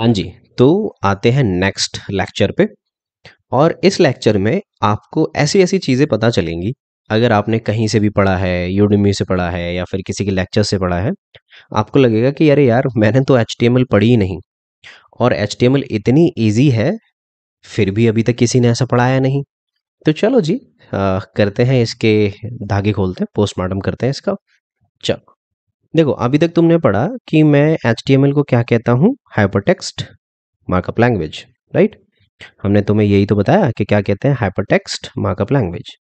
हाँ जी तो आते हैं नेक्स्ट लेक्चर पे और इस लेक्चर में आपको ऐसी ऐसी चीज़ें पता चलेंगी अगर आपने कहीं से भी पढ़ा है यूडमी से पढ़ा है या फिर किसी के लेक्चर से पढ़ा है आपको लगेगा कि अरे यार मैंने तो एच पढ़ी ही नहीं और एच इतनी ईजी है फिर भी अभी तक किसी ने ऐसा पढ़ाया नहीं तो चलो जी आ, करते हैं इसके धागे खोलते हैं पोस्टमार्टम करते हैं इसका चलो देखो अभी तक तुमने पढ़ा कि मैं एच को क्या कहता हूँ hypertext markup language right हमने तुम्हें यही तो बताया कि क्या कहते हैं हाइपर टेक्स्ट मार्कअप लैंग्वेज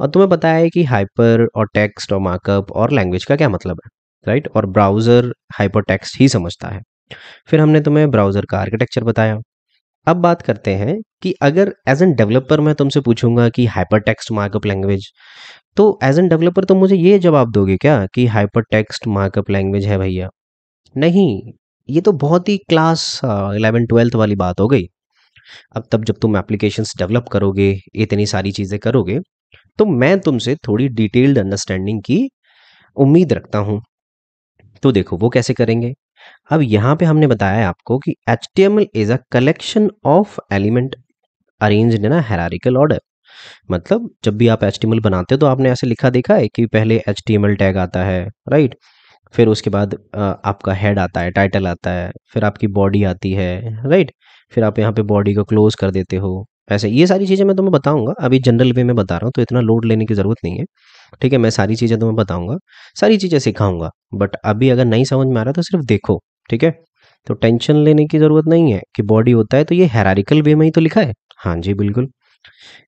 और तुम्हें बताया है कि हाइपर और टेक्स्ट और मार्कअप और लैंग्वेज का क्या मतलब है राइट और ब्राउज़र हाइपर टेक्स्ट ही समझता है फिर हमने तुम्हें ब्राउज़र का आर्किटेक्चर बताया अब बात करते हैं कि अगर एज एन डेवलपर मैं तुमसे पूछूंगा कि हाइपर टेक्स्ट मार्कअप लैंग्वेज तो एज एन डेवलपर तुम मुझे ये जवाब दोगे क्या कि हाइपर टेक्स्ट मार्कअप लैंग्वेज है भैया नहीं ये तो बहुत ही क्लास इलेवन ट्वेल्थ वाली बात हो गई अब तब जब तुम एप्लीकेशन डेवलप करोगे इतनी सारी चीज़ें करोगे तो मैं तुमसे थोड़ी डिटेल्ड अंडरस्टैंडिंग की उम्मीद रखता हूँ तो देखो वो कैसे करेंगे अब यहाँ पे हमने बताया आपको कि H T M L is a collection of element arrange in hierarchical order मतलब जब भी आप एच टी एम एल बनाते हो तो आपने ऐसे लिखा देखा है कि पहले H T M L tag आता है राइट फिर उसके बाद आपका हेड आता है टाइटल आता है फिर आपकी बॉडी आती है राइट फिर आप यहाँ पे बॉडी को क्लोज कर देते हो ऐसे ये सारी चीज़ें मैं तुम्हें बताऊंगा अभी जनरल वे में बता रहा हूँ तो इतना लोड लेने की ज़रूरत नहीं है ठीक है मैं सारी चीज़ें तुम्हें बताऊंगा सारी चीज़ें सिखाऊंगा बट अभी अगर नहीं समझ में आ रहा तो सिर्फ देखो ठीक है तो टेंशन लेने की ज़रूरत नहीं है कि बॉडी होता है तो ये हेरारिकल वे में ही तो लिखा है हाँ जी बिल्कुल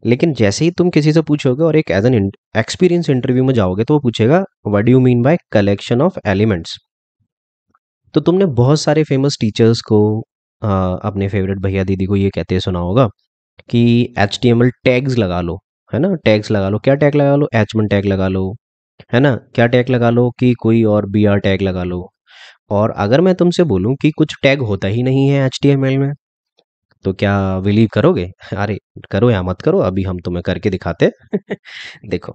लेकिन जैसे ही तुम किसी से पूछोगे और एक एज एन एक्सपीरियंस इंटरव्यू में जाओगे तो वो पूछेगा what you mean by collection of elements तो तुमने बहुत सारे फेमस टीचर्स को आ, अपने फेवरेट भैया दीदी को ये कहते सुना होगा कि एच टैग्स लगा लो है ना टैग्स लगा लो क्या टैग लगा लो एच टैग लगा लो है ना क्या टैग लगा लो कि कोई और बी आर टैग लगा लो और अगर मैं तुमसे बोलूं कि कुछ टैग होता ही नहीं है एच एम एल में तो क्या बिलीव करोगे अरे करो या मत करो अभी हम तुम्हें करके दिखाते देखो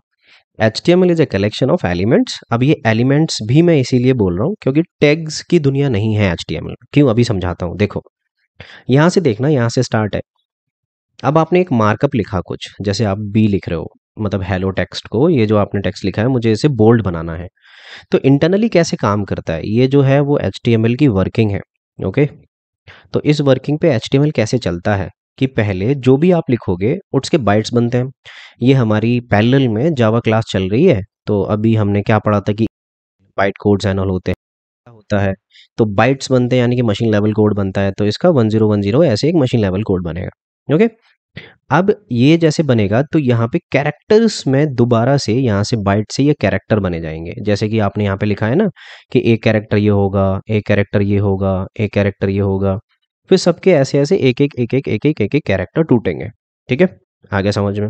H T M L is a collection of elements अब ये एलिमेंट्स भी मैं इसीलिए बोल रहा हूँ क्योंकि टैग्स की दुनिया नहीं है एच टी एम एल क्यों अभी समझाता हूँ देखो यहाँ से देखना यहाँ से स्टार्ट है अब आपने एक मार्कअप लिखा कुछ जैसे आप बी लिख रहे हो मतलब हेलो टेक्स्ट को ये जो आपने टेक्स्ट लिखा है मुझे इसे बोल्ड बनाना है तो इंटरनली कैसे काम करता है ये जो है वो एच की वर्किंग है ओके तो इस वर्किंग पे एच कैसे चलता है कि पहले जो भी आप लिखोगे उसके बाइट्स बनते हैं ये हमारी पैरल में जावा क्लास चल रही है तो अभी हमने क्या पढ़ा था कि बाइट कोड्स एंड होते हैं होता है तो बाइट्स बनते हैं यानी कि मशीन लेवल कोड बनता है तो इसका जीरो ऐसे एक मशीन लेवल कोड बनेगा ओके अब ये जैसे बनेगा तो यहाँ पे कैरेक्टर्स में दोबारा से यहाँ से बाइट से ये कैरेक्टर बने जाएंगे जैसे कि आपने यहाँ पे लिखा है ना कि एक कैरेक्टर ये होगा एक कैरेक्टर ये होगा एक कैरेक्टर ये होगा फिर सबके ऐसे ऐसे एक एक एक एक एक एक एक कैरेक्टर टूटेंगे ठीक है आगे समझ में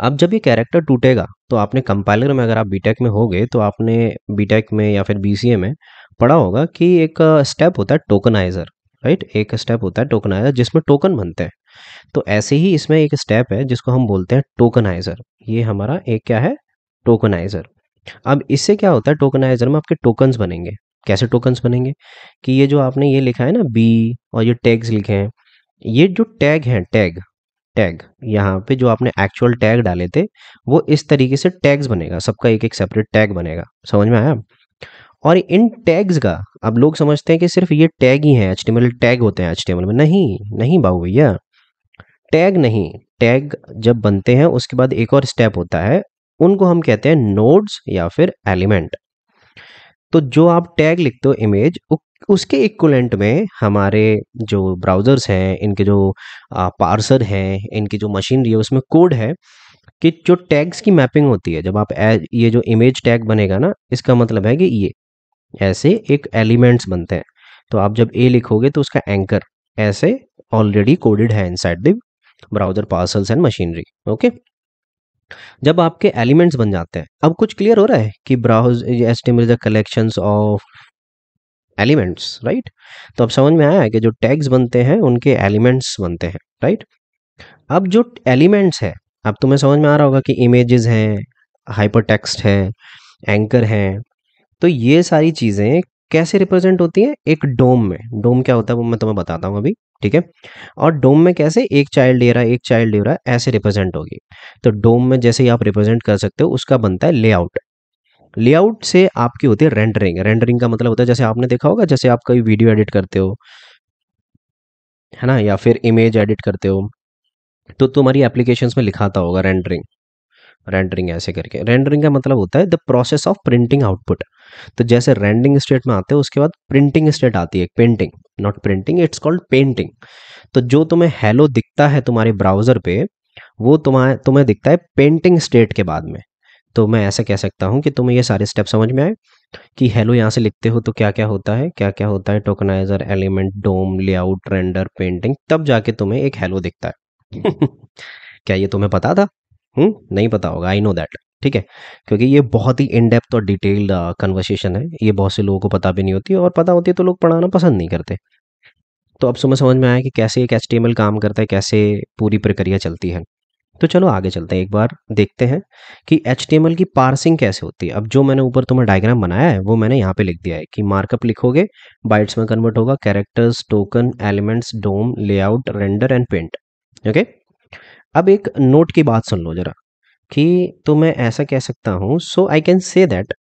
अब जब ये कैरेक्टर टूटेगा तो आपने कंपाइलर में अगर आप बीटेक में गए तो आपने बीटेक में या फिर बीसीए में पढ़ा होगा कि एक स्टेप होता है टोकनाइजर राइट एक स्टेप होता है टोकनाइजर जिसमें टोकन बनते हैं तो ऐसे ही इसमें एक स्टेप है जिसको हम बोलते हैं टोकनाइजर ये हमारा एक क्या है टोकनाइजर अब इससे क्या होता है टोकनाइजर में आपके टोकन्स बनेंगे कैसे टोकन्स बनेंगे कि ये जो आपने ये लिखा है ना बी और ये टैग्स लिखे हैं ये जो टैग हैं टैग टैग यहाँ पे जो आपने एक्चुअल टैग डाले थे वो इस तरीके से टैग्स बनेगा सबका एक एक सेपरेट टैग बनेगा समझ में आया और इन टैग्स का अब लोग समझते हैं कि सिर्फ ये टैग ही हैं एच टैग होते हैं एच में नहीं नहीं बाबू भैया टैग नहीं टैग जब बनते हैं उसके बाद एक और स्टेप होता है उनको हम कहते हैं नोड्स या फिर एलिमेंट तो जो आप टैग लिखते हो इमेज उसके इक्वलेंट में हमारे जो ब्राउज़र्स हैं इनके जो पार्सर हैं इनकी जो मशीनरी है उसमें कोड है कि जो टैग्स की मैपिंग होती है जब आप ये जो इमेज टैग बनेगा ना इसका मतलब है कि ये ऐसे एक एलिमेंट्स बनते हैं तो आप जब ए लिखोगे तो उसका एंकर ऐसे ऑलरेडी कोडेड है inside the browser parsers and machinery okay जब आपके एलिमेंट्स बन जाते हैं अब कुछ क्लियर हो रहा है कि browse S T is the collection of elements right तो अब समझ में आया है कि जो टैग्स बनते हैं उनके एलिमेंट्स बनते हैं राइट अब जो एलिमेंट्स है अब तुम्हें समझ में आ रहा होगा कि इमेजेस हैं हाइपर टेक्स्ट है एंकर हैं तो ये सारी चीज़ें कैसे रिप्रेजेंट होती हैं एक डोम में डोम क्या होता है वो मैं तुम्हें बताता हूँ अभी ठीक है और डोम में कैसे एक चाइल्ड ले रहा है एक चाइल्ड ले रहा है ऐसे रिप्रेजेंट होगी तो डोम में जैसे ही आप रिप्रेजेंट कर सकते हो उसका बनता है लेआउट लेआउट से आपकी होती है रेंडरिंग रेंडरिंग का मतलब होता है जैसे आपने देखा होगा जैसे आप कोई वीडियो एडिट करते हो है ना या फिर इमेज एडिट करते हो तो तुम्हारी एप्लीकेशन में लिखाता होगा रेंडरिंग रेंडरिंग ऐसे करके रेंडरिंग का मतलब होता है the process of printing output तो जैसे रेंडिंग स्टेट में आते हैं उसके बाद प्रिंटिंग स्टेट आती है painting not printing it's called painting तो जो तुम्हें हेलो दिखता है तुम्हारे ब्राउज़र पे वो तुम्हारे तुम्हें दिखता है पेंटिंग स्टेट के बाद में तो मैं ऐसा कह सकता हूँ कि तुम्हें ये सारे स्टेप समझ में आए कि हेलो यहाँ से लिखते हो तो क्या क्या होता है क्या क्या होता है tokenizer element DOM layout render painting तब जाके तुम्हें एक हेलो दिखता है क्या ये तुम्हें पता था हुँ? हम्म, नहीं पता होगा आई नो दैट ठीक है क्योंकि ये बहुत ही इन डेप्थ और डिटेल्ड कन्वर्सेशन uh, है ये बहुत से लोगों को पता भी नहीं होती और पता होती है तो लोग पढ़ाना पसंद नहीं करते तो अब समझ समझ में आया कि कैसे एक एच काम करता है कैसे पूरी प्रक्रिया चलती है तो चलो आगे चलते हैं एक बार देखते हैं कि एच की पार्सिंग कैसे होती है अब जो मैंने ऊपर तुम्हें डायग्राम बनाया है वो मैंने यहाँ पे लिख दिया है कि मार्कअप लिखोगे बाइट्स में कन्वर्ट होगा characters token elements DOM layout render and paint okay अब एक नोट की बात सुन लो जरा कि तो मैं ऐसा कह सकता हूँ so I can say that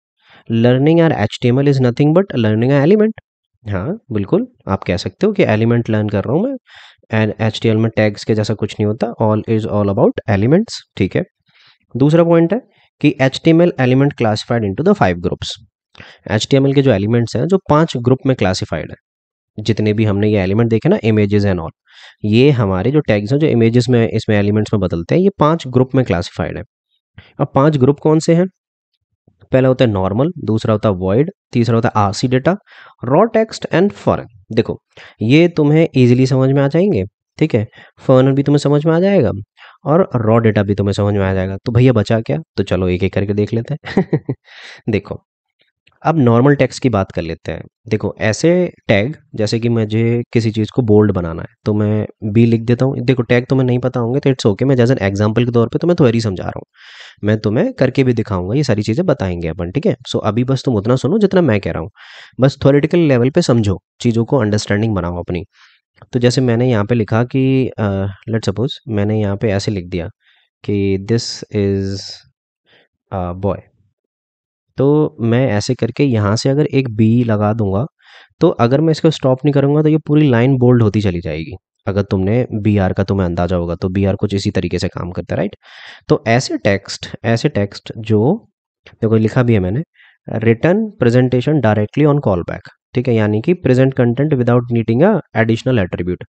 learning our H T M L is nothing but learning our element हाँ बिल्कुल आप कह सकते हो कि एलिमेंट लर्न कर रहा हूँ मैं एंड एच टी एल में टैग्स के जैसा कुछ नहीं होता all is all about elements ठीक है दूसरा पॉइंट है कि H T M L element classified into the five groups H T M L के जो एलिमेंट्स हैं जो पांच ग्रुप में क्लासीफाइड है जितने भी हमने ये एलिमेंट देखे ना इमेजेस एंड ऑल ये हमारे जो टैग्स हैं जो इमेजेस में इसमें एलिमेंट्स में बदलते हैं ये पांच ग्रुप में क्लासिफाइड है अब पांच ग्रुप कौन से हैं पहला होता है नॉर्मल दूसरा होता है वॉइड तीसरा होता है RC data raw text and foreign देखो ये तुम्हें ईजिली समझ में आ जाएंगे ठीक है फॉरन भी तुम्हें समझ में आ जाएगा और रॉ डेटा भी तुम्हें समझ में आ जाएगा तो भैया बचा क्या तो चलो एक एक करके देख लेते हैं देखो अब नॉर्मल टैक्स की बात कर लेते हैं देखो ऐसे टैग जैसे कि मुझे किसी चीज़ को बोल्ड बनाना है तो मैं बी लिख देता हूँ देखो टैग तो मैं नहीं पता होंगे तो इट्स ओके मैं जैसे एग्जाम्पल के तौर पे तुम्हें थोड़ी समझा रहा हूँ मैं तुम्हें करके भी दिखाऊंगा ये सारी चीज़ें बताएंगे अपन ठीक है सो अभी बस तुम उतना सुनो जितना मैं कह रहा हूँ बस थोरेटिकल लेवल पर समझो चीज़ों को अंडरस्टैंडिंग बनाओ अपनी तो जैसे मैंने यहाँ पर लिखा कि लेट सपोज मैंने यहाँ पर ऐसे लिख दिया कि दिस इज़ बॉय तो मैं ऐसे करके यहाँ से अगर एक बी लगा दूंगा तो अगर मैं इसको स्टॉप नहीं करूँगा तो ये पूरी लाइन बोल्ड होती चली जाएगी अगर तुमने बी आर का तुम्हें अंदाजा होगा तो बी आर कुछ इसी तरीके से काम करता है राइट तो ऐसे टेक्स्ट ऐसे टेक्स्ट जो देखो लिखा भी है मैंने return presentation directly on callback ठीक है यानी कि present content without needing a additional attribute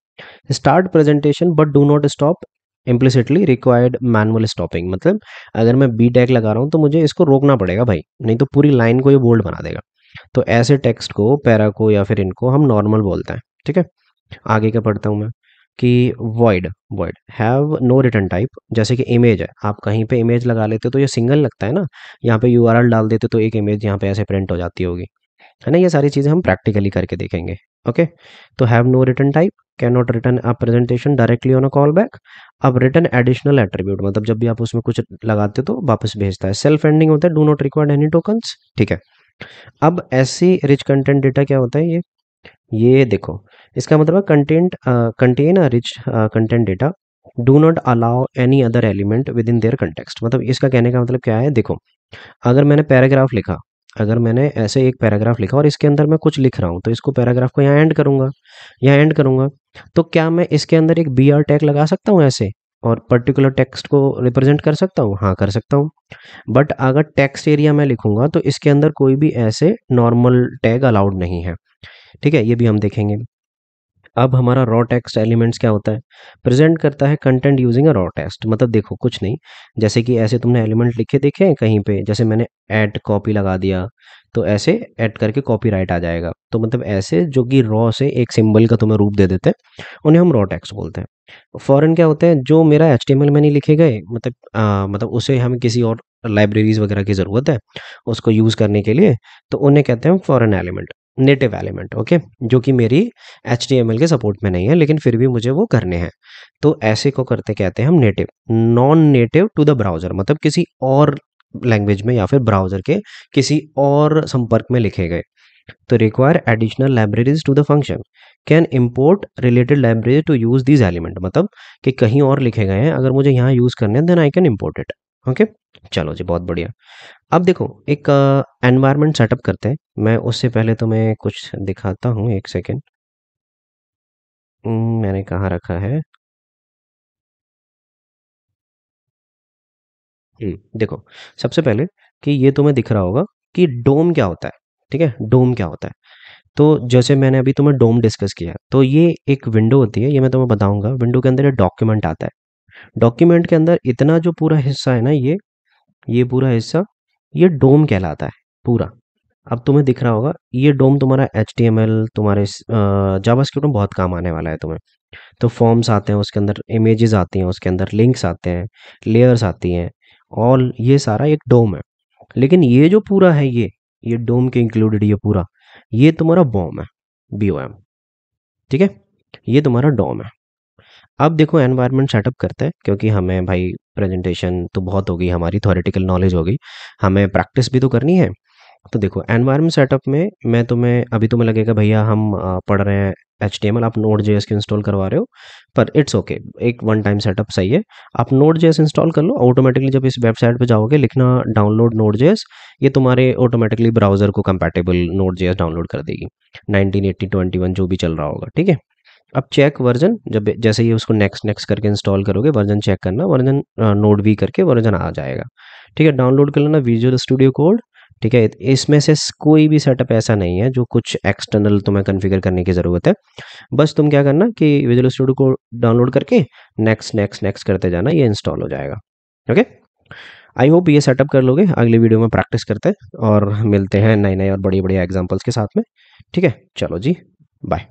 start presentation but do not stop implicitly required manual stopping मतलब अगर मैं बी टैग लगा रहा हूँ तो मुझे इसको रोकना पड़ेगा भाई नहीं तो पूरी लाइन को ये बोल्ड बना देगा तो ऐसे टेक्स्ट को पैरा को या फिर इनको हम नॉर्मल बोलते हैं ठीक है आगे क्या पढ़ता हूँ मैं कि void void have no return type जैसे कि इमेज है आप कहीं पे इमेज लगा लेते हो तो ये सिंगल लगता है ना यहाँ पे यू डाल देते तो एक इमेज यहाँ पे ऐसे प्रिंट हो जाती होगी है ना ये सारी चीज़ें हम प्रैक्टिकली करके देखेंगे ओके तो have no return type cannot return a presentation directly on a callback अब रिटर्न एडिशनल एट्रीब्यूट मतलब जब भी आप उसमें कुछ लगाते हो तो वापस भेजता है सेल्फ एंडिंग होता है do not required any tokens ठीक है अब ऐसी रिच कंटेंट डेटा क्या होता है ये ये देखो इसका मतलब content contain a rich content data do not allow any other element within their context मतलब इसका कहने का मतलब क्या है देखो अगर मैंने पैराग्राफ लिखा अगर मैंने ऐसे एक पैराग्राफ लिखा और इसके अंदर मैं कुछ लिख रहा हूँ तो इसको पैराग्राफ को यहाँ एंड करूंगा यहाँ एंड करूंगा तो क्या मैं इसके अंदर एक बी आर टैग लगा सकता हूँ ऐसे और पर्टिकुलर टेक्स्ट को रिप्रेजेंट कर सकता हूँ हाँ कर सकता हूँ बट अगर टेक्स्ट एरिया मैं लिखूंगा तो इसके अंदर कोई भी ऐसे नॉर्मल टैग अलाउड नहीं है ठीक है ये भी हम देखेंगे अब हमारा रॉ टेक्स्ट एलिमेंट्स क्या होता है प्रेजेंट करता है content using a raw text मतलब देखो कुछ नहीं जैसे कि ऐसे तुमने एलिमेंट लिखे देखे कहीं पे जैसे मैंने ऐड कॉपी लगा दिया तो ऐसे ऐड करके कॉपी राइट आ जाएगा तो मतलब ऐसे जो कि रॉ से एक सिंबल का तुम्हें रूप दे देते हैं उन्हें हम रॉ टेक्स्ट बोलते हैं फॉरन क्या होते हैं जो मेरा एच में नहीं लिखे गए मतलब आ, मतलब उसे हमें किसी और लाइब्रेरीज़ वगैरह की ज़रूरत है उसको यूज़ करने के लिए तो उन्हें कहते हैं foreign element native element okay जो कि मेरी एच के सपोर्ट में नहीं है लेकिन फिर भी मुझे वो करने हैं तो ऐसे को करते कहते हैं हम native non native to the browser मतलब किसी और लैंग्वेज में या फिर ब्राउजर के किसी और संपर्क में लिखे गए तो require additional libraries to the function can import related library to use these element मतलब कि कहीं और लिखे गए हैं अगर मुझे यहाँ यूज़ करने हैं then I can import it okay चलो जी बहुत बढ़िया अब देखो एक uh, सेटअप करते हैं मैं उससे पहले तुम्हें कुछ दिखाता हूँ एक सेकेंड हम्म, मैंने कहाँ रखा है हम्म, देखो सबसे पहले कि ये तुम्हें दिख रहा होगा कि डोम क्या होता है ठीक है डोम क्या होता है तो जैसे मैंने अभी तुम्हें डोम डिस्कस किया तो ये एक विंडो होती है ये मैं तुम्हें बताऊंगा विंडो के अंदर ये डॉक्यूमेंट आता है डॉक्यूमेंट के अंदर इतना जो पूरा हिस्सा है ना ये ये पूरा हिस्सा ये डोम कहलाता है पूरा अब तुम्हें दिख रहा होगा ये डोम तुम्हारा एच तुम्हारे जावा में बहुत काम आने वाला है तुम्हें तो फॉर्म्स आते हैं उसके अंदर इमेजेस आती हैं उसके अंदर लिंक्स आते हैं लेयर्स आती हैं और ये सारा एक डोम है लेकिन ये जो पूरा है ये ये डोम के इंक्लूडेड ये पूरा ये तुम्हारा बॉम है बी ओ एम ठीक है ये तुम्हारा डोम है अब देखो एनवायरनमेंट सेटअप करते हैं क्योंकि हमें भाई प्रेजेंटेशन तो बहुत होगी हमारी थॉरिटिकल नॉलेज होगी हमें प्रैक्टिस भी तो करनी है तो देखो एनवायरनमेंट सेटअप में मैं तुम्हें अभी तुम्हें लगेगा भैया हम पढ़ रहे हैं एच डी एम एल आप नोट जे एस के इंस्टॉल करवा रहे हो पर इट्स ओके okay, एक वन टाइम सेटअप सही है आप नोट जे एस इंस्टॉल कर लो ऑटोमेटिकली जब इस वेबसाइट पे जाओगे लिखना डाउनलोड नोट जे ये तुम्हारे ऑटोमेटिकली ब्राउजर को compatible node J S download कर देगी नाइनटीन एट्टी ट्वेंटी वन जो भी चल रहा होगा ठीक है अब चेक वर्जन जब जैसे ये उसको नेक्स्ट नेक्स्ट करके इंस्टॉल करोगे वर्जन चेक करना वर्जन नोड वी करके वर्जन आ जाएगा ठीक है डाउनलोड कर लेना विजुअल स्टूडियो कोड ठीक है इसमें से कोई भी सेटअप ऐसा नहीं है जो कुछ एक्सटर्नल तुम्हें कॉन्फ़िगर करने की ज़रूरत है बस तुम क्या करना कि विजुअल स्टूडियो को डाउनलोड करके नेक्स्ट नेक्स्ट नेक्स्ट करते जाना ये इंस्टॉल हो जाएगा ओके आई होप ये सेटअप कर लोगे अगली वीडियो में प्रैक्टिस करते हैं और मिलते हैं नए नए और बड़ी बड़े एग्जाम्पल्स के साथ में ठीक है चलो जी बाय